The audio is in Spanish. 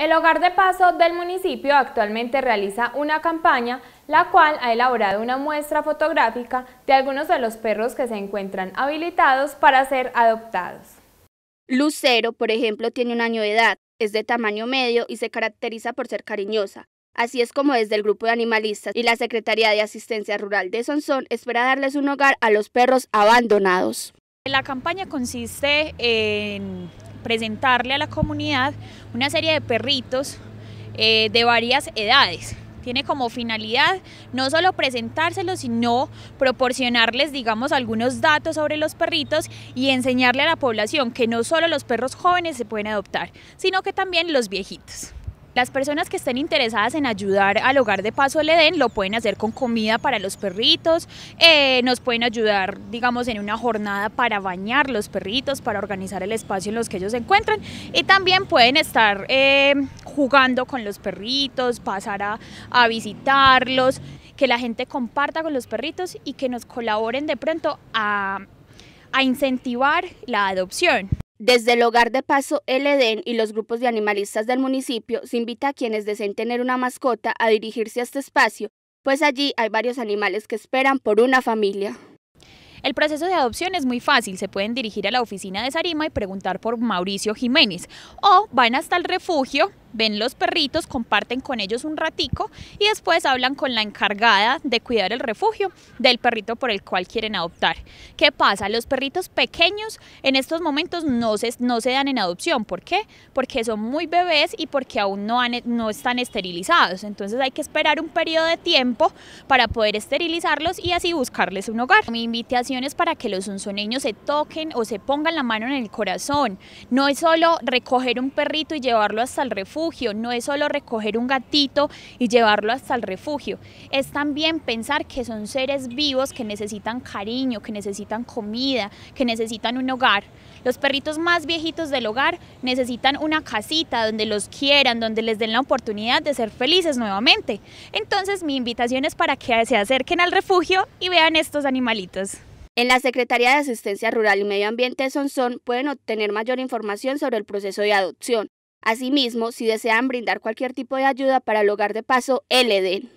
El Hogar de Paso del municipio actualmente realiza una campaña la cual ha elaborado una muestra fotográfica de algunos de los perros que se encuentran habilitados para ser adoptados. Lucero, por ejemplo, tiene un año de edad, es de tamaño medio y se caracteriza por ser cariñosa. Así es como desde el grupo de animalistas y la Secretaría de Asistencia Rural de Sonsón espera darles un hogar a los perros abandonados. La campaña consiste en presentarle a la comunidad una serie de perritos eh, de varias edades. Tiene como finalidad no solo presentárselos, sino proporcionarles, digamos, algunos datos sobre los perritos y enseñarle a la población que no solo los perros jóvenes se pueden adoptar, sino que también los viejitos. Las personas que estén interesadas en ayudar al hogar de Paso del Edén lo pueden hacer con comida para los perritos, eh, nos pueden ayudar, digamos, en una jornada para bañar los perritos, para organizar el espacio en los que ellos se encuentran y también pueden estar eh, jugando con los perritos, pasar a, visitarlos, que la gente comparta con los perritos y que nos colaboren de pronto a incentivar la adopción. Desde el hogar de paso El Edén y los grupos de animalistas del municipio se invita a quienes deseen tener una mascota a dirigirse a este espacio, pues allí hay varios animales que esperan por una familia. El proceso de adopción es muy fácil, se pueden dirigir a la oficina de Sarima y preguntar por Mauricio Jiménez o van hasta el refugio ven los perritos, comparten con ellos un ratico y después hablan con la encargada de cuidar el refugio del perrito por el cual quieren adoptar. ¿Qué pasa? Los perritos pequeños en estos momentos no se, no se dan en adopción. ¿Por qué? Porque son muy bebés y porque aún no, han, no están esterilizados. Entonces hay que esperar un periodo de tiempo para poder esterilizarlos y así buscarles un hogar. Mi invitación es para que los unzoneños se toquen o se pongan la mano en el corazón. No es solo recoger un perrito y llevarlo hasta el refugio, no es solo recoger un gatito y llevarlo hasta el refugio, es también pensar que son seres vivos que necesitan cariño, que necesitan comida, que necesitan un hogar. Los perritos más viejitos del hogar necesitan una casita donde los quieran, donde les den la oportunidad de ser felices nuevamente. Entonces mi invitación es para que se acerquen al refugio y vean estos animalitos. En la Secretaría de Asistencia Rural y Medio Ambiente Sonsón pueden obtener mayor información sobre el proceso de adopción, Asimismo, si desean brindar cualquier tipo de ayuda para el hogar de paso, LD.